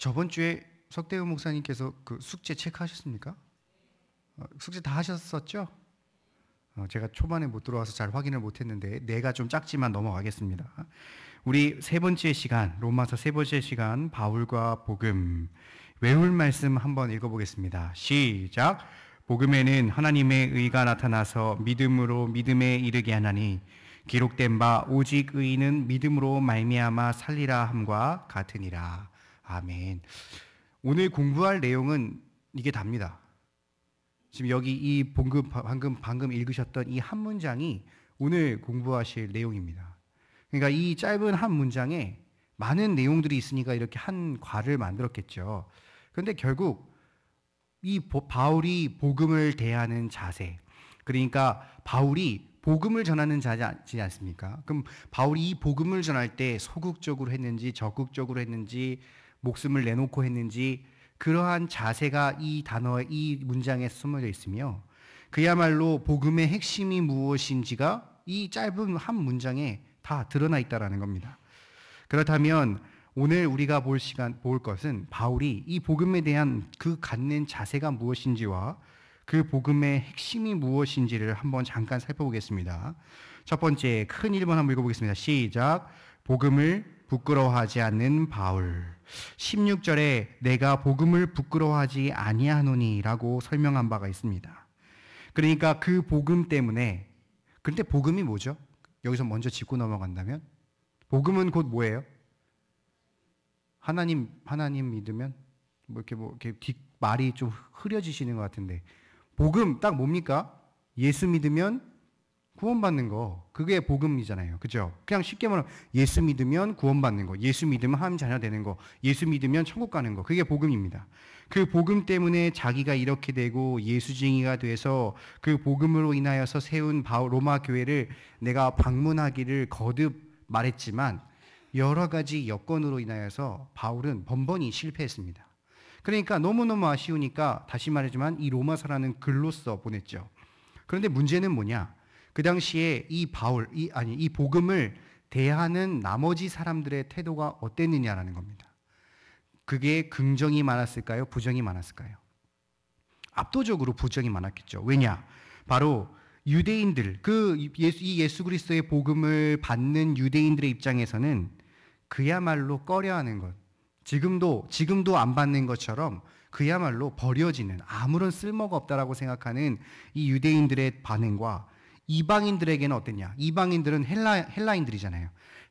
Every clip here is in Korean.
저번 주에 석대우 목사님께서 그 숙제 체크하셨습니까? 어, 숙제 다 하셨었죠? 어, 제가 초반에 못 들어와서 잘 확인을 못했는데 내가 좀 작지만 넘어가겠습니다. 우리 세 번째 시간 로마서 세 번째 시간 바울과 복음 외울 말씀 한번 읽어보겠습니다. 시작. 복음에는 하나님의 의가 나타나서 믿음으로 믿음에 이르게 하나니 기록된 바 오직 의인은 믿음으로 말미암아 살리라 함과 같으니라. 아멘. 오늘 공부할 내용은 이게 답니다. 지금 여기 이 봉금, 방금, 방금 읽으셨던 이 한 문장이 오늘 공부하실 내용입니다. 그러니까 이 짧은 한 문장에 많은 내용들이 있으니까 이렇게 한 과를 만들었겠죠. 그런데 결국 이 바울이 복음을 대하는 자세, 그러니까 바울이 복음을 전하는 자지 않습니까? 그럼 바울이 이 복음을 전할 때 소극적으로 했는지 적극적으로 했는지 목숨을 내놓고 했는지 그러한 자세가 이 단어의 이 문장에 숨어져 있으며 그야말로 복음의 핵심이 무엇인지가 이 짧은 한 문장에 다 드러나 있다라는 겁니다. 그렇다면 오늘 우리가 볼 시간 볼 것은 바울이 이 복음에 대한 그 갖는 자세가 무엇인지와 그 복음의 핵심이 무엇인지를 한번 잠깐 살펴보겠습니다. 첫 번째 큰 1번 한번 읽어보겠습니다. 시작. 복음을 부끄러워하지 않는 바울. 16절에 내가 복음을 부끄러워하지 아니하노니라고 설명한 바가 있습니다. 그러니까 그 복음 때문에 그런데 복음이 뭐죠? 여기서 먼저 짚고 넘어간다면 복음은 곧 뭐예요? 하나님 하나님 믿으면 뭐 이렇게 뭐 이렇게 뒷 말이 좀 흐려지시는 것 같은데 복음 딱 뭡니까? 예수 믿으면 구원받는 거 그게 복음이잖아요. 그죠? 그냥 쉽게 말하면 예수 믿으면 구원받는 거, 예수 믿으면 하나님 자녀 되는 거, 예수 믿으면 천국 가는 거 그게 복음입니다. 그 복음 때문에 자기가 이렇게 되고 예수쟁이가 돼서 그 복음으로 인하여서 세운 로마 교회를 내가 방문하기를 거듭 말했지만 여러 가지 여건으로 인하여서 바울은 번번이 실패했습니다. 그러니까 너무너무 아쉬우니까 다시 말하지만 이 로마서라는 글로써 보냈죠. 그런데 문제는 뭐냐? 그 당시에 이 바울, 이, 아니, 이 복음을 대하는 나머지 사람들의 태도가 어땠느냐라는 겁니다. 그게 긍정이 많았을까요? 부정이 많았을까요? 압도적으로 부정이 많았겠죠. 왜냐? 바로 유대인들, 그 예수, 이 예수 그리스도의 복음을 받는 유대인들의 입장에서는 그야말로 꺼려하는 것, 지금도 지금도 안 받는 것처럼 그야말로 버려지는 아무런 쓸모가 없다라고 생각하는 이 유대인들의 반응과 이방인들에게는 어땠냐? 이방인들은 헬라, 헬라인들이잖아요.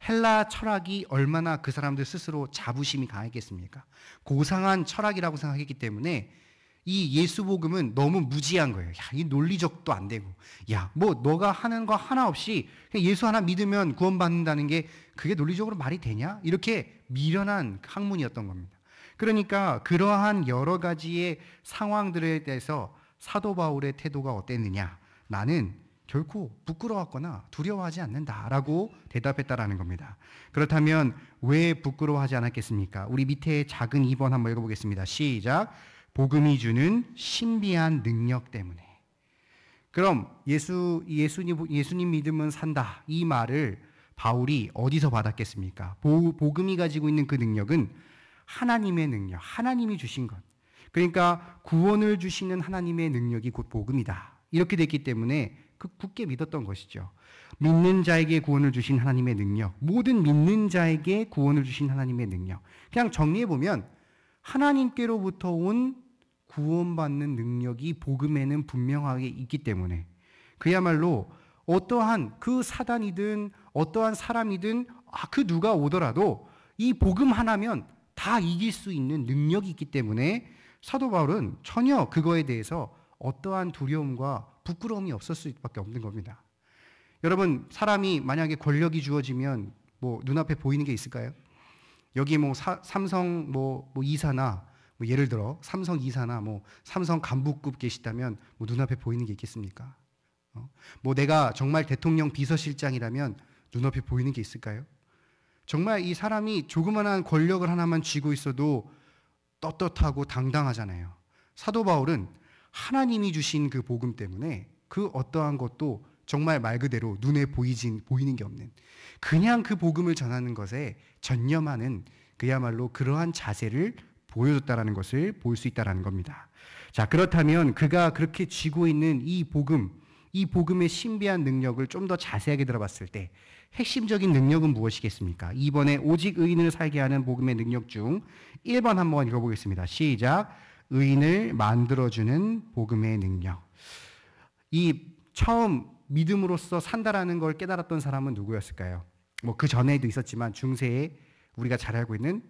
헬라 철학이 얼마나 그 사람들 스스로 자부심이 강했겠습니까? 고상한 철학이라고 생각했기 때문에 이 예수복음은 너무 무지한 거예요. 야, 이 논리적도 안 되고. 야, 뭐, 너가 하는 거 하나 없이 그냥 예수 하나 믿으면 구원받는다는 게 그게 논리적으로 말이 되냐? 이렇게 미련한 학문이었던 겁니다. 그러니까 그러한 여러 가지의 상황들에 대해서 사도 바울의 태도가 어땠느냐? 나는 결코 부끄러웠거나 두려워하지 않는다라고 대답했다라는 겁니다. 그렇다면 왜 부끄러워하지 않았겠습니까? 우리 밑에 작은 2번 한번 읽어보겠습니다. 시작. 복음이 주는 신비한 능력 때문에. 그럼 예수, 예수님, 예수님 믿음은 산다. 이 말을 바울이 어디서 받았겠습니까? 보, 복음이 가지고 있는 그 능력은 하나님의 능력, 하나님이 주신 것. 그러니까 구원을 주시는 하나님의 능력이 곧 복음이다. 이렇게 됐기 때문에 그 굳게 믿었던 것이죠. 믿는 자에게 구원을 주신 하나님의 능력, 모든 믿는 자에게 구원을 주신 하나님의 능력. 그냥 정리해 보면 하나님께로부터 온 구원받는 능력이 복음에는 분명하게 있기 때문에 그야말로 어떠한 그 사단이든 어떠한 사람이든 아, 그 누가 오더라도 이 복음 하나면 다 이길 수 있는 능력이 있기 때문에 사도 바울은 전혀 그거에 대해서 어떠한 두려움과 부끄러움이 없을 수밖에 없는 겁니다. 여러분, 사람이 만약에 권력이 주어지면 뭐 눈앞에 보이는 게 있을까요? 여기 뭐 사, 삼성 뭐, 뭐 이사나 뭐 예를 들어 삼성 이사나 뭐 삼성 간부급 계시다면 뭐 눈앞에 보이는 게 있겠습니까? 어? 뭐 내가 정말 대통령 비서실장이라면 눈앞에 보이는 게 있을까요? 정말 이 사람이 조그만한 권력을 하나만 쥐고 있어도 떳떳하고 당당하잖아요. 사도 바울은 하나님이 주신 그 복음 때문에 그 어떠한 것도 정말 말 그대로 눈에 보이진, 보이는 게 없는 그냥 그 복음을 전하는 것에 전념하는 그야말로 그러한 자세를 보여줬다라는 것을 볼 수 있다라는 겁니다. 자, 그렇다면 그가 그렇게 쥐고 있는 이 복음, 이 복음의 신비한 능력을 좀 더 자세하게 들어봤을 때 핵심적인 능력은 무엇이겠습니까? 이번에 오직 의인을 살게 하는 복음의 능력 중 1번 한번 읽어보겠습니다. 시작. 의인을 만들어주는 복음의 능력. 이 처음 믿음으로써 산다라는 걸 깨달았던 사람은 누구였을까요? 뭐 그 전에도 있었지만 중세에 우리가 잘 알고 있는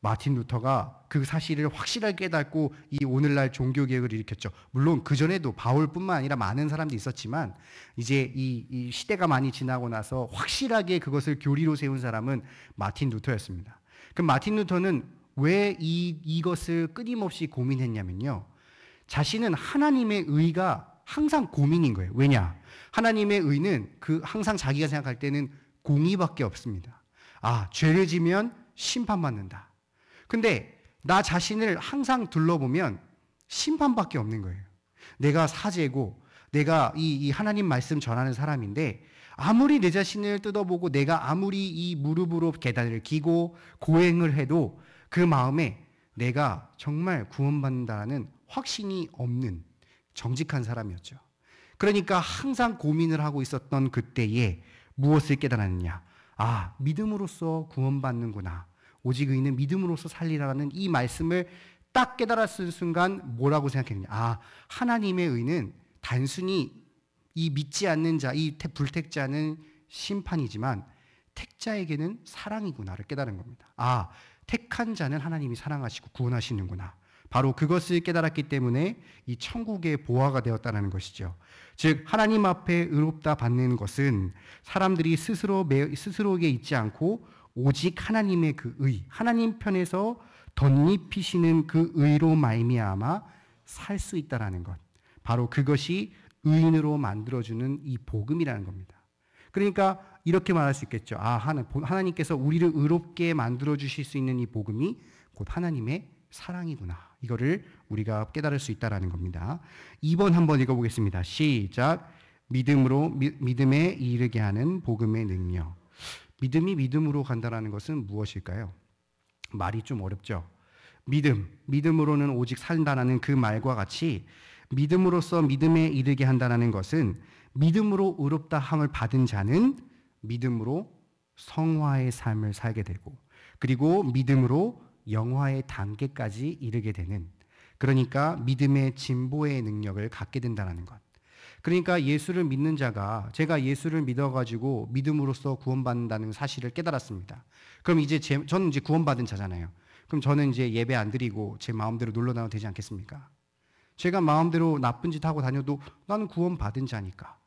마틴 루터가 그 사실을 확실하게 깨닫고 이 오늘날 종교 개혁을 일으켰죠. 물론 그 전에도 바울뿐만 아니라 많은 사람들 있었지만 이제 이, 이 시대가 많이 지나고 나서 확실하게 그것을 교리로 세운 사람은 마틴 루터였습니다. 그럼 마틴 루터는 왜 이, 이것을 끊임없이 고민했냐면요. 자신은 하나님의 의가 항상 고민인 거예요. 왜냐? 하나님의 의는 그 항상 자기가 생각할 때는 공의밖에 없습니다. 아, 죄를 지면 심판받는다. 근데 나 자신을 항상 둘러보면 심판밖에 없는 거예요. 내가 사죄고 내가 이, 이 하나님 말씀 전하는 사람인데 아무리 내 자신을 뜯어보고 내가 아무리 이 무릎으로 계단을 기고 고행을 해도 그 마음에 내가 정말 구원받는다는 확신이 없는 정직한 사람이었죠. 그러니까 항상 고민을 하고 있었던 그때에 무엇을 깨달았느냐? 아, 믿음으로써 구원받는구나. 오직 의인은 믿음으로써 살리라는 이 말씀을 딱 깨달았을 순간 뭐라고 생각했느냐? 아, 하나님의 의는 단순히 이 믿지 않는 자, 이 불택자는 심판이지만 택자에게는 사랑이구나를 깨달은 겁니다. 아, 택한 자는 하나님이 사랑하시고 구원하시는구나. 바로 그것을 깨달았기 때문에 이 천국의 보화가 되었다는 것이죠. 즉 하나님 앞에 의롭다 받는 것은 사람들이 스스로 스스로에게 있지 않고 오직 하나님의 그 의, 하나님 편에서 덧입히시는 그 의로 말미암아 살 수 있다라는 것. 바로 그것이 의인으로 만들어주는 이 복음이라는 겁니다. 그러니까 이렇게 말할 수 있겠죠. 아, 하나, 님께서 우리를 의롭게 만들어 주실 수 있는 이 복음이 곧 하나님의 사랑이구나. 이거를 우리가 깨달을 수 있다라는 겁니다. 2번 한번 읽어 보겠습니다. 시작. 믿음으로 미, 믿음에 이르게 하는 복음의 능력. 믿음이 믿음으로 간다라는 것은 무엇일까요? 말이 좀 어렵죠. 믿음, 믿음으로는 오직 산다라는 그 말과 같이 믿음으로써 믿음에 이르게 한다는 것은 믿음으로 의롭다 함을 받은 자는 믿음으로 성화의 삶을 살게 되고 그리고 믿음으로 영화의 단계까지 이르게 되는 그러니까 믿음의 진보의 능력을 갖게 된다는 것. 그러니까 예수를 믿는 자가 제가 예수를 믿어가지고 믿음으로써 구원받는다는 사실을 깨달았습니다. 그럼 이제 제, 저는 이제 구원받은 자잖아요. 그럼 저는 이제 예배 안 드리고 제 마음대로 놀러 나와도 되지 않겠습니까? 제가 마음대로 나쁜 짓 하고 다녀도 나는 구원받은 자니까.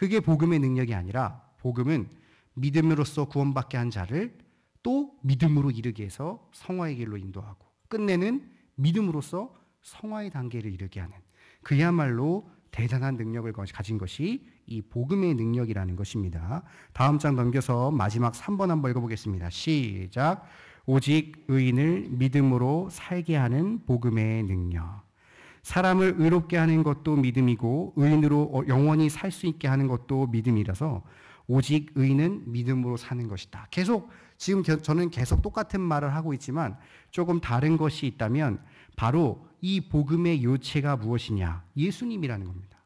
그게 복음의 능력이 아니라 복음은 믿음으로써 구원받게 한 자를 또 믿음으로 이르게 해서 성화의 길로 인도하고 끝내는 믿음으로써 성화의 단계를 이르게 하는 그야말로 대단한 능력을 가진 것이 이 복음의 능력이라는 것입니다. 다음 장 넘겨서 마지막 3번 한번 읽어보겠습니다. 시작. 오직 의인을 믿음으로 살게 하는 복음의 능력. 사람을 의롭게 하는 것도 믿음이고 의인으로 어, 영원히 살 수 있게 하는 것도 믿음이라서 오직 의인은 믿음으로 사는 것이다. 계속 지금 저는 계속 똑같은 말을 하고 있지만 조금 다른 것이 있다면 바로 이 복음의 요체가 무엇이냐? 예수님이라는 겁니다.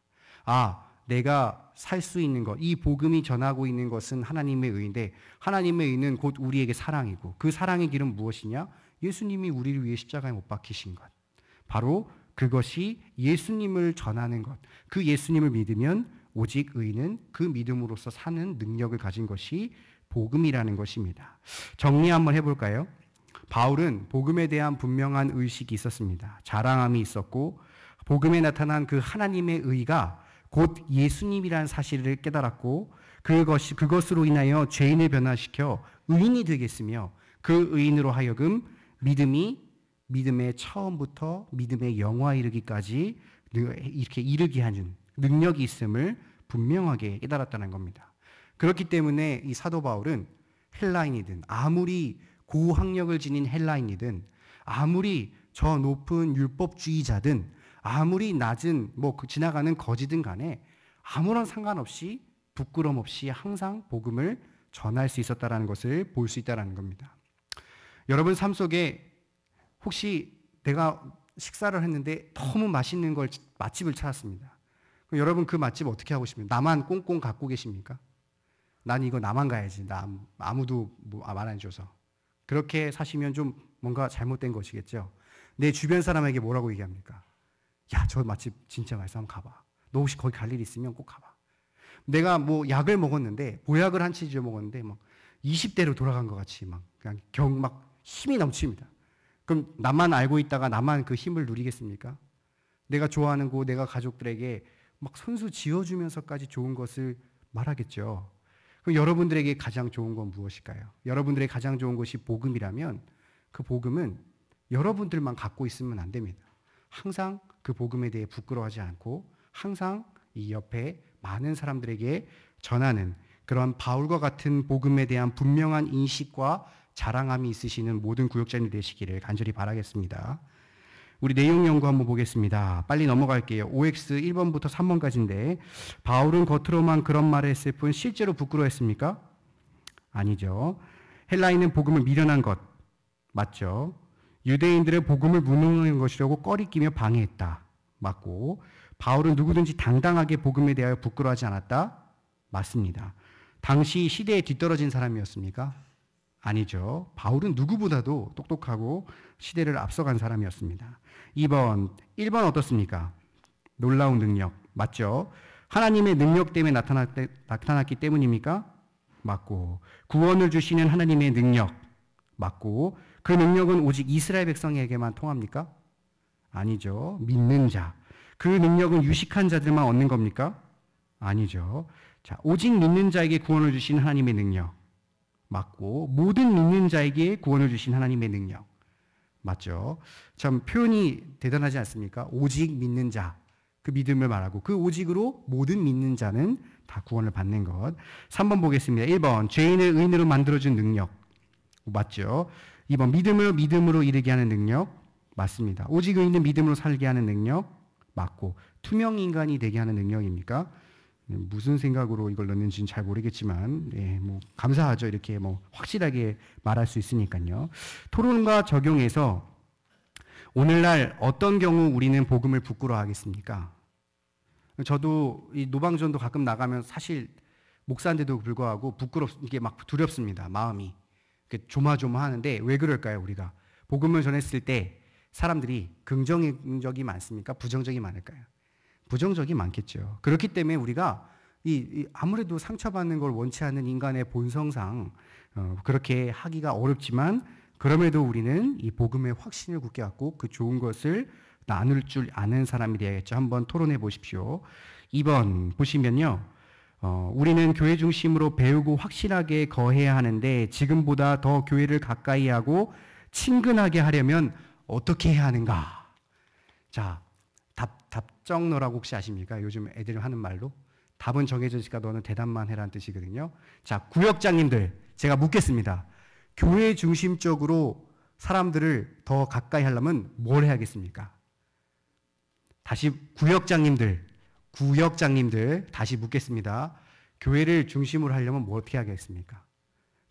아, 내가 살 수 있는 것, 이 복음이 전하고 있는 것은 하나님의 의인데 하나님의 의는 곧 우리에게 사랑이고 그 사랑의 길은 무엇이냐? 예수님이 우리를 위해 십자가에 못 박히신 것. 바로 그것이 예수님을 전하는 것. 그 예수님을 믿으면 오직 의인은 그 믿음으로서 사는 능력을 가진 것이 복음이라는 것입니다. 정리 한번 해볼까요? 바울은 복음에 대한 분명한 의식이 있었습니다. 자랑함이 있었고, 복음에 나타난 그 하나님의 의가 곧 예수님이라는 사실을 깨달았고, 그것이, 그것으로 인하여 죄인을 변화시켜 의인이 되겠으며, 그 의인으로 하여금 믿음이 믿음의 처음부터 믿음의 영화 이르기까지 이렇게 이르게 하는 능력이 있음을 분명하게 깨달았다는 겁니다. 그렇기 때문에 이 사도 바울은 헬라인이든 아무리 고학력을 지닌 헬라인이든 아무리 저 높은 율법주의자든 아무리 낮은 뭐 그 지나가는 거지든 간에 아무런 상관없이 부끄럼 없이 항상 복음을 전할 수 있었다라는 것을 볼 수 있다라는 겁니다. 여러분 삶 속에 혹시 내가 식사를 했는데 너무 맛있는 걸 맛집을 찾았습니다. 여러분 그 맛집 어떻게 하고 싶니까 나만 꽁꽁 갖고 계십니까? 난 이거 나만 가야지. 나 아무도 뭐 말안줘서 그렇게 사시면 좀 뭔가 잘못된 것이겠죠. 내 주변 사람에게 뭐라고 얘기합니까? 야, 저 맛집 진짜 맛있어. 한번 가봐. 너 혹시 거기 갈 일 있으면 꼭 가봐. 내가 뭐 약을 먹었는데, 보약을 한 치즈 먹었는데, 막 20대로 돌아간 것 같이 막 그냥 경, 막 힘이 넘칩니다. 그럼 나만 알고 있다가 나만 그 힘을 누리겠습니까? 내가 좋아하는 고 내가 가족들에게 막 손수 지어주면서까지 좋은 것을 말하겠죠. 그럼 여러분들에게 가장 좋은 건 무엇일까요? 여러분들의 가장 좋은 것이 복음이라면 그 복음은 여러분들만 갖고 있으면 안 됩니다. 항상 그 복음에 대해 부끄러워하지 않고 항상 이 옆에 많은 사람들에게 전하는 그러한 바울과 같은 복음에 대한 분명한 인식과 자랑함이 있으시는 모든 구역자님 되시기를 간절히 바라겠습니다. 우리 내용 연구 한번 보겠습니다. 빨리 넘어갈게요. OX 1번부터 3번까지인데 바울은 겉으로만 그런 말을 했을 뿐 실제로 부끄러워했습니까? 아니죠. 헬라인은 복음을 미련한 것 맞죠. 유대인들의 복음을 무능한 것이라고 꺼리끼며 방해했다 맞고 바울은 누구든지 당당하게 복음에 대하여 부끄러워하지 않았다 맞습니다. 당시 시대에 뒤떨어진 사람이었습니까? 아니죠. 바울은 누구보다도 똑똑하고 시대를 앞서간 사람이었습니다. 2번, 1번 어떻습니까? 놀라운 능력. 맞죠? 하나님의 능력 때문에 나타났, 기 때문입니까? 맞고. 구원을 주시는 하나님의 능력. 맞고. 그 능력은 오직 이스라엘 백성에게만 통합니까? 아니죠. 믿는 자. 그 능력은 유식한 자들만 얻는 겁니까? 아니죠. 자, 오직 믿는 자에게 구원을 주신 하나님의 능력. 맞고 모든 믿는 자에게 구원을 주신 하나님의 능력. 맞죠? 참 표현이 대단하지 않습니까? 오직 믿는 자. 그 믿음을 말하고 그 오직으로 모든 믿는 자는 다 구원을 받는 것. 3번 보겠습니다. 1번 죄인을 의인으로 만들어준 능력. 맞죠? 2번 믿음을 믿음으로 이르게 하는 능력. 맞습니다. 오직 의인은 믿음으로 살게 하는 능력. 맞고 투명 인간이 되게 하는 능력입니까? 무슨 생각으로 이걸 넣는지는 잘 모르겠지만, 예, 뭐, 감사하죠. 이렇게 뭐, 확실하게 말할 수 있으니까요. 토론과 적용해서 오늘날 어떤 경우 우리는 복음을 부끄러워하겠습니까? 저도 이 노방전도 가끔 나가면 사실 목사인데도 불구하고 부끄럽, 게막 두렵습니다. 마음이. 조마조마하는데 왜 그럴까요, 우리가? 복음을 전했을 때 사람들이 긍정적이 많습니까? 부정적이 많을까요? 부정적이 많겠죠. 그렇기 때문에 우리가 이, 이 아무래도 상처받는 걸 원치 않는 인간의 본성상 어, 그렇게 하기가 어렵지만 그럼에도 우리는 이 복음의 확신을 굳게 갖고 그 좋은 것을 나눌 줄 아는 사람이 되야겠죠 한번 토론해 보십시오. 2번 보시면요. 어, 우리는 교회 중심으로 배우고 확실하게 거해야 하는데 지금보다 더 교회를 가까이 하고 친근하게 하려면 어떻게 해야 하는가? 자, 답, 답정너라고 혹시 아십니까? 요즘 애들이 하는 말로. 답은 정해졌으니까 너는 대답만 해라는 뜻이거든요. 자, 구역장님들, 제가 묻겠습니다. 교회 중심적으로 사람들을 더 가까이 하려면 뭘 해야겠습니까? 다시 구역장님들, 구역장님들, 다시 묻겠습니다. 교회를 중심으로 하려면 뭘 뭐 어떻게 하겠습니까?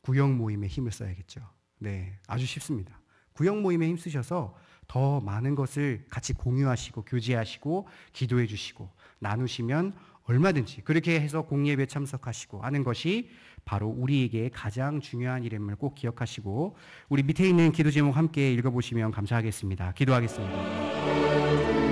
구역 모임에 힘을 써야겠죠. 네, 아주 쉽습니다. 구역 모임에 힘쓰셔서 더 많은 것을 같이 공유하시고 교제하시고 기도해 주시고 나누시면 얼마든지 그렇게 해서 공예배 참석하시고 하는 것이 바로 우리에게 가장 중요한 일임을 꼭 기억하시고 우리 밑에 있는 기도 제목 함께 읽어보시면 감사하겠습니다. 기도하겠습니다.